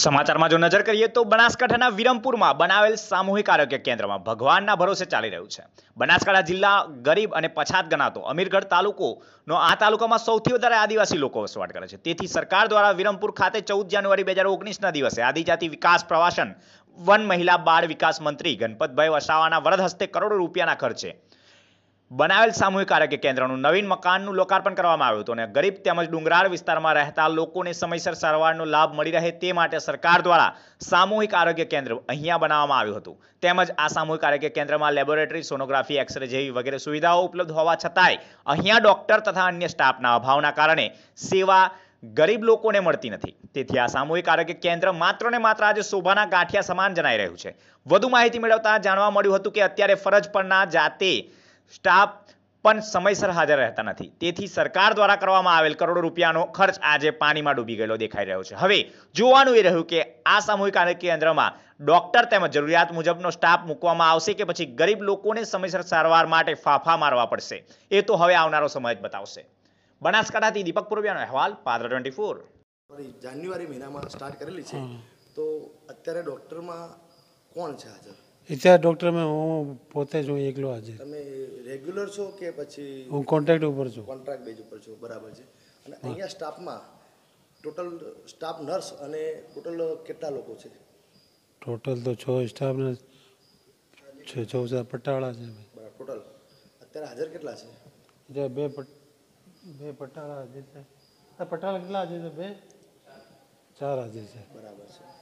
સમાચારમાં જો નજર કરીએ તો બનાસકાંઠાના વિરમપુરમાં બનાવેલ સામૂહિક આરોગ્ય કેન્દ્રમાં ભગવાનના ભરોસે ચાલી રહ્યું છે બનાસકાંઠા જિલ્લા ગરીબ અને પછાત ગણાતો અમીરગઢ તાલુકોનો આ તાલુકામાં સૌથી વધારે આદિવાસી લોકો વસવાટ કરે છે તેથી સરકાર દ્વારા વિરમપુર ખાતે ચૌદ જાન્યુઆરી બે હજાર ઓગણીસના દિવસે આદિજાતિ વિકાસ પ્રવાસન વન મહિલા બાળ વિકાસ મંત્રી ગણપતભાઈ વસાવાના વરદ હસ્તે કરોડો રૂપિયાના ખર્ચે બનાવેલ સામૂહિક આરોગ્ય કેન્દ્રનું નવીન મકાનનું લોકાર્પણ કરવામાં આવ્યું હતું અને ગરીબ તેમજ ડુંગરાળ વિસ્તારમાં રહેતા લોકોને સમયસર સારવારનો લાભ મળી રહે તે માટે સરકાર દ્વારા સામૂહિક આરોગ્ય કેન્દ્ર અહીંયા બનાવવામાં આવ્યું હતું તેમજ આ સામૂહિક આરોગ્ય કેન્દ્રમાં લેબોરેટરી સોનોગ્રાફી એક્સરે જેવી વગેરે સુવિધાઓ ઉપલબ્ધ હોવા છતાંય અહીંયા ડોક્ટર તથા અન્ય સ્ટાફના અભાવના કારણે સેવા ગરીબ લોકોને મળતી નથી તેથી આ સામૂહિક આરોગ્ય કેન્દ્ર માત્ર ને માત્ર આજે શોભાના ગાંઠિયા સમાન જણાઈ રહ્યું છે વધુ માહિતી મેળવતા જાણવા મળ્યું હતું કે અત્યારે ફરજ પરના જાતે સ્ટાફ પણ સમયસર હાજર રહેતા નથી તેથી સરકાર દ્વારા કરવામાં આવેલ કરોડો રૂપિયાનો ખર્ચ આજે પાણીમાં ડૂબી ગયેલો દેખાઈ રહ્યો છે હવે જોવાનું એ રહ્યું કે આ સામૂહિક આરોગ્ય કેન્દ્રમાં ડોક્ટર તેમજ જરૂરિયાત મુજબનો સ્ટાફ મૂકવામાં આવશે કે પછી ગરીબ લોકોને સમયસર સારવાર માટે ફાફા મારવા પડશે એ તો હવે આવનારો સમય જ બતાવશે બનાસકાંઠાથી દીપક પૂર્વિયાનો અહેવાલ પાદર ટ્વેન્ટી ફોર જાન્યુઆરી મહિનામાં સ્ટાર્ટ કરેલી છે તો અત્યારે ડોક્ટરમાં કોણ છે હાજર ઇતિહાસ ડૉક્ટર મેં હું પોતે જ હું એકલો આજે તમે રેગ્યુલર છો કે પછી હું કોન્ટ્રાક્ટ ઉપર છું કોન્ટ્રાક્ટ બેઝ ઉપર છું બરાબર છે અને અહીંયા સ્ટાફમાં ટોટલ સ્ટાફ નર્સ અને ટોટલ કેટલા લોકો છે ટોટલ તો છ સ્ટાફ નર્સ છ છ પટાળા છે બરાબર ટોટલ અત્યારે હાજર કેટલા છે અત્યારે બે બે પટાળા હાજર છે પટાળા કેટલા હાજર છે બે ચાર હાજર છે બરાબર છે